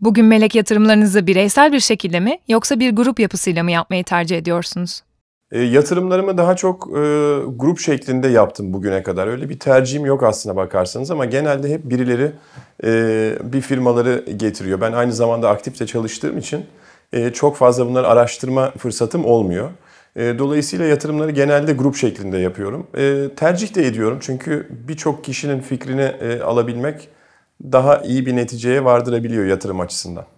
Bugün melek yatırımlarınızı bireysel bir şekilde mi yoksa bir grup yapısıyla mı yapmayı tercih ediyorsunuz? E, yatırımlarımı daha çok e, grup şeklinde yaptım bugüne kadar. Öyle bir tercihim yok aslına bakarsanız ama genelde hep birileri e, bir firmaları getiriyor. Ben aynı zamanda aktifte çalıştığım için e, çok fazla bunları araştırma fırsatım olmuyor. E, dolayısıyla yatırımları genelde grup şeklinde yapıyorum. E, tercih de ediyorum çünkü birçok kişinin fikrini e, alabilmek daha iyi bir neticeye vardırabiliyor yatırım açısından.